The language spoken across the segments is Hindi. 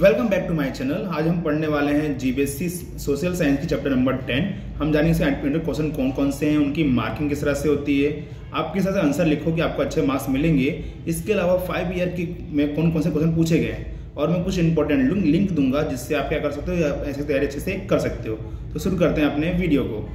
welcome back to my channel आज हम पढ़ने वाले हैं जीबीएससी सोशल साइंस की चैप्टर नंबर टेन हम जानेंगे इसके क्वेश्चन कौन कौन से हैं उनकी मार्किंग किस तरह से होती है आप किस तरह से आंसर लिखोगे आपको अच्छे मार्क्स मिलेंगे इसके अलावा फाइव ईयर की में कौन कौन से क्वेश्चन पूछे गए और मैं कुछ इंपॉर्टेंट लिंक दूंगा जिससे आप क्या कर सकते हो या ऐसे तैयारी अच्छे से कर सकते हो तो शुरू करते हैं अपने वीडियो को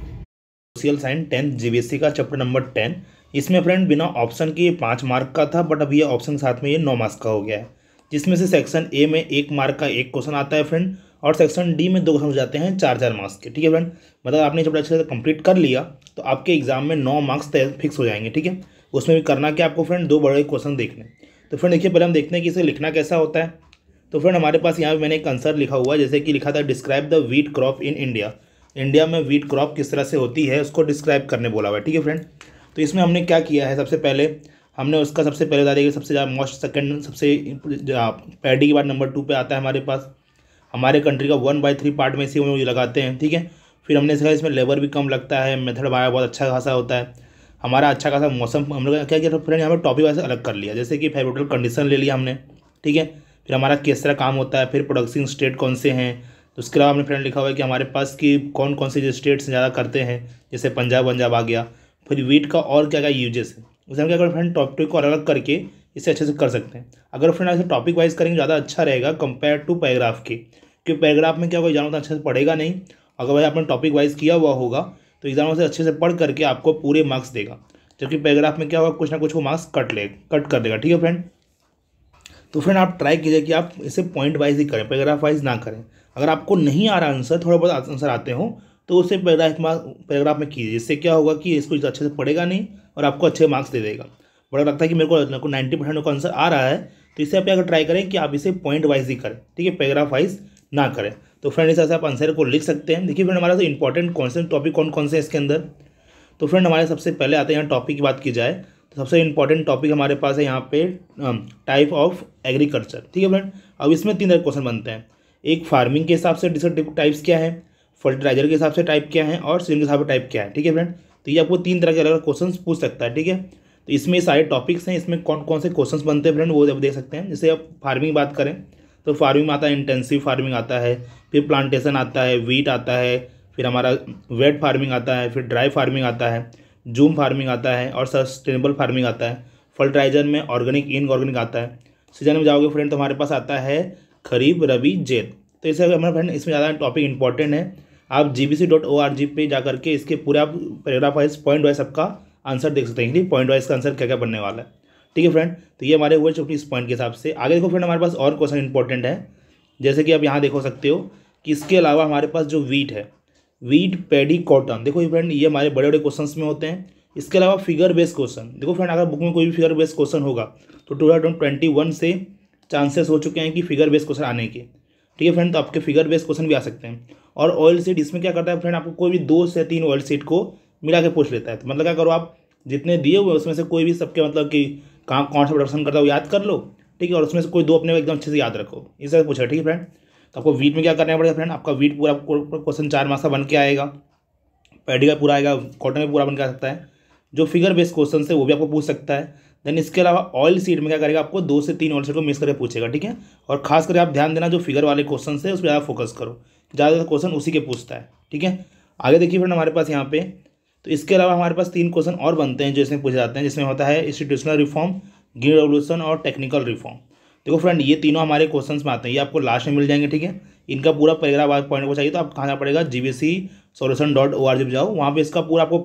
सोशल साइंस टेंथ जी का चैप्टर नंबर टेन इसमें फ्रेंड बिना ऑप्शन के पाँच मार्क का था बट अब ये ऑप्शन साथ में ये नौ मार्क्स का हो गया है जिसमें से सेक्शन ए में एक मार्क का एक क्वेश्चन आता है फ्रेंड और सेक्शन डी में दो क्वेश्चन हो जाते हैं चार चार मार्क्स के ठीक है फ्रेंड मतलब आपने चैप्टर अच्छे से कंप्लीट कर लिया तो आपके एग्जाम में नौ मार्क्स तय फिक्स हो जाएंगे ठीक है उसमें भी करना क्या आपको फ्रेंड दो बड़े क्वेश्चन देखने तो फ्रेंड देखिए पहले हम देखते हैं कि इसे लिखना कैसा होता है तो फ्रेंड हमारे पास यहाँ पर मैंने एक आंसर लिखा हुआ है जैसे कि लिखा था describe the wheat crop in India India में वीट क्रॉप किस तरह से होती है उसको डिस्क्राइब करने बोला हुआ है ठीक है फ्रेंड तो इसमें हमने क्या किया है सबसे पहले हमने उसका सबसे पहले बता दिया कि सबसे ज़्यादा मोस्ट सेकंड सबसे पैडी के बाद नंबर टू पे आता है हमारे पास हमारे कंट्री का वन बाई थ्री पार्ट में इसी वो लगाते हैं ठीक है फिर हमने सीखा इसमें लेबर भी कम लगता है मेथड बाया बहुत अच्छा खासा होता है हमारा अच्छा खासा मौसम हम लोग क्या किया फ्रेंड यहाँ पर टॉपिक वाइज अलग कर लिया जैसे कि फेवरेटल कंडीशन ले लिया हमने ठीक है फिर हमारा किस तरह काम होता है फिर प्रोडक्शन स्टेट कौन से हैं तो उसके अलावा हमने फ्रेंड लिखा हुआ है कि हमारे पास कि कौन कौन से स्टेट्स ज़्यादा करते हैं जैसे पंजाब पंजाब आ गया फिर वीट का और क्या क्या यूजेस है उसमें क्या करें फ्रेंड टॉपिक को अलग अलग करके इसे अच्छे से कर सकते हैं अगर फ्रेंड ऐसे टॉपिक वाइज करेंगे ज़्यादा अच्छा रहेगा कंपेयर टू पैराग्राफ के क्योंकि पैराग्राफ में क्या होगा एग्जाम अच्छे से पढ़ेगा नहीं अगर भाई आपने टॉपिक वाइज किया हुआ होगा तो एग्जाम से अच्छे से पढ़ करके आपको पूरे मार्क्स देगा जबकि पैराग्राफ में क्या होगा कुछ ना कुछ वो मार्क्स कट ले कट कर देगा ठीक है फ्रेंड तो फ्रेंड आप ट्राई कीजिए कि आप इसे पॉइंट वाइज ही करें पैराग्राफ वाइज ना करें अगर आपको नहीं आ रहा आंसर थोड़ा बहुत आंसर आते हो तो उसे पैराग्राफ पैराग्राफ में कीजिए इससे क्या होगा कि इसको अच्छे से पढ़ेगा नहीं और आपको अच्छे मार्क्स दे देगा बड़ा लगता है कि मेरे को नाइन्टी परसेंट का आंसर आ रहा है तो इसे आप अगर ट्राई करें कि आप इसे पॉइंट वाइज ही करें ठीक है पैराग्राफ वाइज ना करें तो फ्रेंड इस तरह से आप आंसर को लिख सकते हैं देखिए फ्रेंड हमारा तो इंपॉर्टेंट कौन से टॉपिक कौन कौन से इसके अंदर तो फ्रेंड हमारे सबसे पहले आते हैं यहाँ टॉपिक की बात की जाए तो सबसे इंपॉर्टेंट टॉपिक हमारे पास है यहाँ पे टाइप ऑफ एग्रीकल्चर ठीक है फ्रेंड अब इसमें तीन तरह क्वेश्चन बनते हैं एक फार्मिंग के हिसाब से डिफरेंट टाइप्स क्या है फर्टिलाइजर के हिसाब से टाइप क्या है और सीजन के हिसाब से टाइप क्या है ठीक है फ्रेंड तो ये आपको तीन तरह के अलग अलग क्वेश्चन पूछ सकता है ठीक है तो इसमें सारे टॉपिक्स हैं इसमें कौन कौन से क्वेश्चन बनते हैं फ्रेंड वो आप देख सकते हैं जैसे आप फार्मिंग बात करें तो फार्मिंग आता है इंटेंसिव फार्मिंग आता है फिर प्लांटेशन आता है वीट आता है फिर हमारा वेट फार्मिंग आता है फिर ड्राई फार्मिंग आता है जूम फार्मिंग आता है और सस्टेनेबल फार्मिंग आता है फर्टिलाइजर में ऑर्गेनिक इनऑर्गेनिक आता है सीजन में जाओगे फ्रेंड तो हमारे पास आता है खरीफ रबी जेल तो इसे हमारा फ्रेंड इसमें ज़्यादा टॉपिक इंपॉर्टेंट है आप G B C dot O R G पे जा करके इसके पूरे आप पैराग्राफ वाइज पॉइंट वाइज आपका आंसर देख सकते हैं पॉइंट वाइज का आंसर क्या क्या बनने वाला है ठीक है फ्रेंड तो ये हमारे हुए चुप्पी इस पॉइंट के हिसाब से आगे देखो फ्रेंड हमारे पास और क्वेश्चन इंपॉर्टेंट है जैसे कि आप यहाँ देखो सकते हो कि इसके अलावा हमारे पास जो वीट है वीट पैडी कॉटन देखो ये फ्रेंड ये हमारे बड़े बड़े क्वेश्चन में होते हैं इसके अलावा फिगर बेस्ड क्वेश्चन देखो फ्रेंड अगर बुक में कोई भी फिगर बेस्ड क्वेश्चन होगा तो टू थाउजेंड ट्वेंटी वन से चांसेस हो चुके हैं कि फिगर बेस्ड क्वेश्चन आने के ठीक है फ्रेंड तो आपके फिगर बेस्ड क्वेश्चन भी आ सकते हैं और ऑयल सीट इसमें क्या करता है फ्रेंड आपको कोई भी दो से तीन ऑयल सीट को मिला के पूछ लेता है तो मतलब क्या करो आप जितने दिए हुए उसमें से कोई भी सबके मतलब कि कहाँ कौन सा प्रोडक्शन करता है वो याद कर लो ठीक है और उसमें से कोई दो अपने एकदम अच्छे से याद रखो इस तरह पूछा ठीक है फ्रेंड तो आपको वीट में क्या करना पड़ेगा फ्रेंड आपका वीट पूरा क्वेश्चन चार मार्क्स का बन के आएगा पैडी का पूरा आएगा कॉटन में पूरा बन के आ सकता है जो फिगर बेस्ड क्वेश्चन है वो भी आपको पूछ सकता है देन इसके अलावा ऑयल सीट में क्या करेगा आपको दो से तीन ऑयल सीट को मिस करके पूछेगा ठीक है और खास करके आप ध्यान देना जो फिगर वाले क्वेश्चन है उस पर ज़्यादा फोकस करो ज़्यादातर क्वेश्चन उसी के पूछता है ठीक है आगे देखिए फ्रेंड हमारे पास यहाँ पे तो इसके अलावा हमारे पास तीन क्वेश्चन और बनते हैं जो इसमें पूछे जाते हैं जिसमें होता है इंस्टीट्यूशनल रिफॉर्म ग्रीन रेवोल्यूशन और टेक्निकल रिफॉर्म देखो फ्रेंड ये तीनों हमारे क्वेश्चन में आते हैं ये आपको लास्ट में मिल जाएंगे ठीक है इनका पूरा पैराग्राफ पॉइंट को चाहिए तो आप कहाँ जाना पड़ेगा G B C solution dot O R G जाओ वहाँ पर इसका पूरा आपको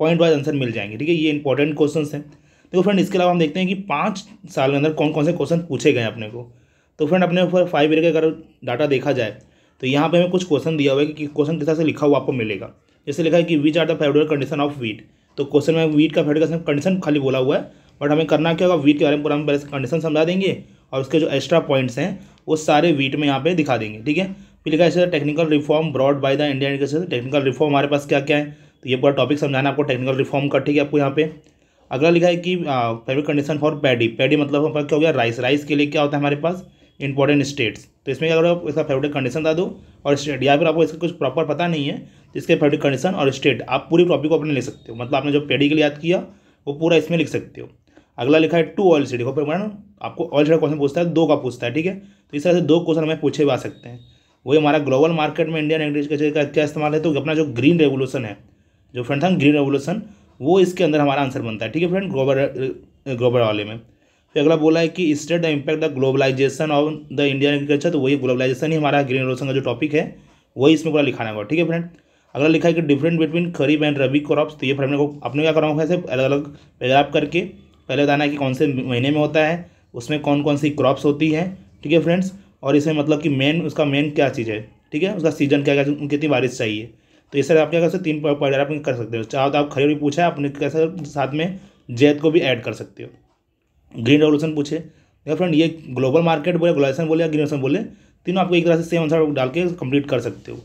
पॉइंट वाइज आंसर मिल जाएंगे ठीक है ये इंपॉर्टेंट क्वेश्चन हैं देखो फ्रेंड इसके अलावा हम देखते हैं कि पाँच साल के अंदर कौन कौन से क्वेश्चन पूछे गए अपने को तो फ्रेंड अपने ऊपर फाइव ईयर का अगर डाटा देखा जाए तो यहाँ पे हमें कुछ क्वेश्चन दिया हुआ है कि क्वेश्चन किस तरह से लिखा हुआ आपको मिलेगा जैसे लिखा है कि which are the favourite condition of wheat तो क्वेश्चन में वीट का फेवरेट कंडीशन खाली बोला हुआ है बट हमें करना क्या होगा वीट के बारे में पूरा हम पहले कंडीशन समझा देंगे और उसके जो एक्स्ट्रा पॉइंट्स हैं वो सारे वीट में यहाँ पे दिखा देंगे ठीक है फिर लिखा है technical reform brought by the Indian education technical reform हमारे पास क्या क्या है तो ये पूरा टॉपिक समझाना आपको टेक्निकल रिफॉर्म का ठीक है आपको यहाँ पे अगला लिखा है कि favourite condition for paddy paddy मतलब हमारा क्या हो गया राइस राइस के लिए क्या होता है हमारे पास इंपॉर्टेंट स्टेट्स तो इसमें अगर आप इसका फेवरेट कंडीशन बता दो और स्टेट या फिर आपको इसका कुछ प्रॉपर पता नहीं है तो इसके फेवरेट कंडीशन और स्टेट आप पूरी टॉपिक को अपने ले सकते हो मतलब आपने जो पेडी के लिए याद किया वो पूरा इसमें लिख सकते हो अगला लिखा है टू ऑयल सीडी मैडम आपको ऑयल सीडी क्वेश्चन पूछता है दो का पूछता है ठीक है तो इस तरह से दो क्वेश्चन हमें पूछे आ सकते हैं वही हमारा ग्लोबल मार्केट में इंडियन एग्रीकल्चर का क्या इस्तेमाल है तो अपना जो ग्रीन रेवोल्यूशन है जो फ्रेंड था ग्रीन रेवोल्यूशन वो इसके अंदर हमारा आंसर बनता है ठीक है फ्रेंड ग्लोबल ग्लोबल वाले में फिर अगला बोला है कि state the impact the globalisation of the Indian agriculture तो वही ग्लोबलाइजेशन ही हमारा ग्रीन रेवोल्यूशन का जो टॉपिक है वही इसमें पूरा लिखाना होगा ठीक है फ्रेंड अगला लिखा है कि different between kharif and rabi crops तो ये फ्रेंड को अपने क्या कराऊंगा ऐसे अलग अलग पैदा करके पहले बताना है कि कौन से महीने में होता है उसमें कौन कौन सी क्रॉप्स होती है ठीक है फ्रेंड्स और इसमें मतलब कि मेन उसका मेन क्या चीज़ है ठीक है उसका सीजन क्या क्या कितनी बारिश चाहिए तो ये सर आप क्या कर सकते तीन पैराग्राफ आप कर सकते हो चाहो तो आप खड़े भी पूछा आपने कैसे साथ में जैत को भी ऐड कर सकते हो ग्रीन रेवोल्यूशन पूछे या फ्रेंड ये ग्लोबल मार्केट बोले ग्लोबलाइजेशन बोले या ग्रीन रेवोल्यूशन बोले तीनों आपको एक तरह से सेम आंसर डाल के कंप्लीट कर सकते हो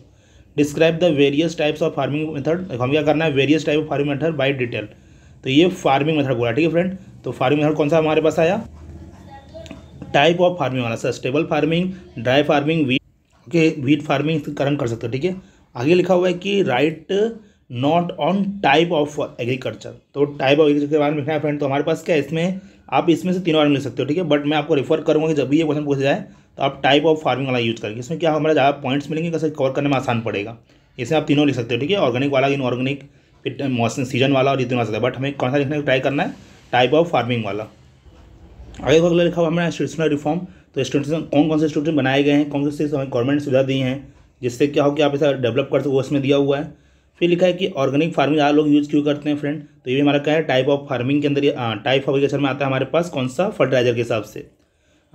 describe the various types of farming method हम क्या करना है various type of farming method by detail तो ये फार्मिंग मेथड बोला ठीक है फ्रेंड तो फार्मिंग मेथड कौन सा हमारे पास आया टाइप ऑफ फार्मिंग वाला sustainable farming dry farming wheat okay wheat farming current कर सकते हो ठीक है आगे लिखा हुआ है कि write note on type of agriculture तो टाइप ऑफ एग्रीकल्चर के बारे में लिखना है फ्रेंड तो हमारे पास क्या है इसमें आप इसमें से तीनों बार में लिख सकते हो ठीक है बट मैं आपको रिफर करूँगा कि जब भी ये क्वेश्चन पूछा जाए तो आप टाइप ऑफ फार्मिंग वाला यूज़ करेंगे इसमें क्या हमारा ज़्यादा पॉइंट्स मिलेंगे कैसे कवर करने में आसान पड़ेगा इसमें आप तीनों लिख सकते हो ठीक है ऑर्गेनिक वाला इनऑर्गेनिक फिर मौसम सीजन वाला और ये सकता है बट हमें कौन सा लिखने का ट्राई करना है टाइप ऑफ फार्मिंग वाला आगे अगला लिखा हुआ हमारा इंस्टीट्यूशनल रिफॉर्म तो स्टेशन कौन कौन से इंस्टीट्यूशन बनाए गए हैं कौन से हमें गवर्नमेंट सुविधा दी हैं जिससे क्या हो कि आप इसे डेवलप कर सको वो इसमें दिया हुआ है फिर लिखा है कि ऑर्गेनिक फार्मिंग ज़्यादा लोग यूज़ क्यों करते हैं फ्रेंड तो ये हमारा क्या है टाइप ऑफ फार्मिंग के अंदर टाइप ऑफ एग्रीकल्चर में आता है हमारे पास कौन सा फर्टिलाइजर के हिसाब से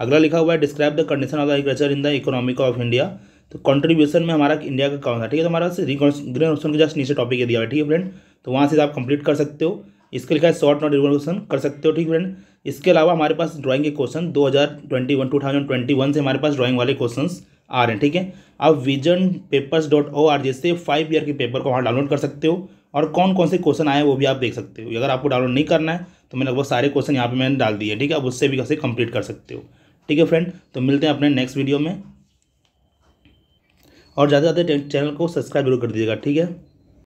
अगला लिखा हुआ है describe the condition of the agriculture in the economic of India तो कंट्रीब्यूशन में हमारा इंडिया का कौन था ठीक है तो हमारा ऑप्शन के जस्ट नीचे टॉपिक दिया हुआ है ठीक है फ्रेंड तो वहाँ से आप कंप्लीट कर सकते हो इसके लिखा है शॉर्ट नोट रिवोल्यूशन कर सकते हो ठीक फ्रेंड इसके अलावा हमारे पास ड्राइंग के क्वेश्चन 2021 2021 से हमारे पास ड्राइंग वाले क्वेश्चंस आ रहे हैं ठीक है आप vision papers dot O R G से फाइव ईयर के पेपर को वहाँ डाउनलोड कर सकते हो और कौन कौन से क्वेश्चन आए वो भी आप देख सकते हो अगर आपको डाउनलोड नहीं करना है तो मैंने लगभग सारे क्वेश्चन यहाँ पे मैंने डाल दिए ठीक है आप उससे भी कैसे कंप्लीट कर सकते हो ठीक है फ्रेंड तो मिलते हैं अपने नेक्स्ट वीडियो में और ज़्यादा से ज़्यादा चैनल को सब्सक्राइब जरूर कर दीजिएगा ठीक है